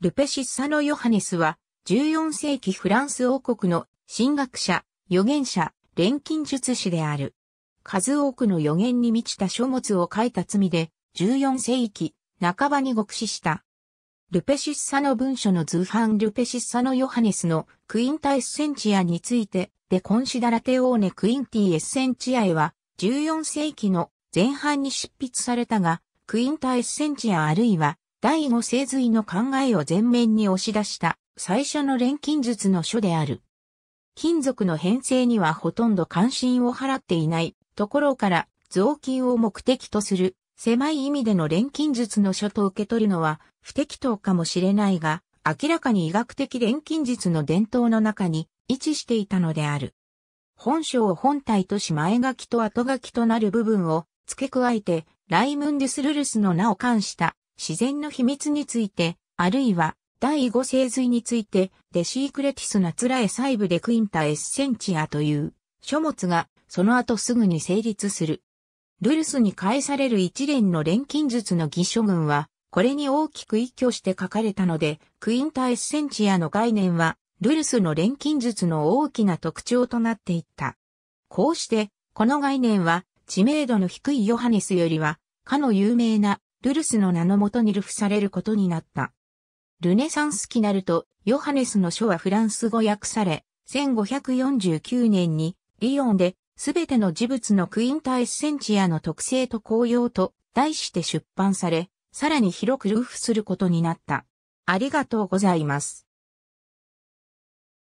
ルペシッサのヨハネスは、14世紀フランス王国の神学者、預言者、錬金術師である。数多くの預言に満ちた書物を書いた罪で、14世紀半ばに獄死した。ルペシッサの文書の図版ルペシッサのヨハネスのクインタエッセンチアについて、デコンシダラテオーネクインティエッセンチアへは、14世紀の前半に執筆されたが、クインタエッセンチアあるいは第五聖髄の考えを前面に押し出した最初の錬金術の書である。金属の編成にはほとんど関心を払っていないところから雑巾を目的とする狭い意味での錬金術の書と受け取るのは不適当かもしれないが、明らかに医学的錬金術の伝統の中に位置していたのである。本書を本体とし前書きと後書きとなる部分を付け加えて、ライムンデスルルスの名を冠した自然の秘密について、あるいは第五星髄について、デシークレティスナツラエ細部でクインタエッセンチアという書物がその後すぐに成立する。ルルスに返される一連の錬金術の偽書群は、これに大きく依拠して書かれたので、クインタエッセンチアの概念は、ルルスの錬金術の大きな特徴となっていった。こうして、この概念は、知名度の低いヨハネスよりは、かの有名なルルスの名のもとに流布されることになった。ルネサンス期なると、ヨハネスの書はフランス語訳され、1549年にリヨンで、すべての事物のクインタエッセンチアの特性と効用と題して出版され、さらに広くルフすることになった。ありがとうございます。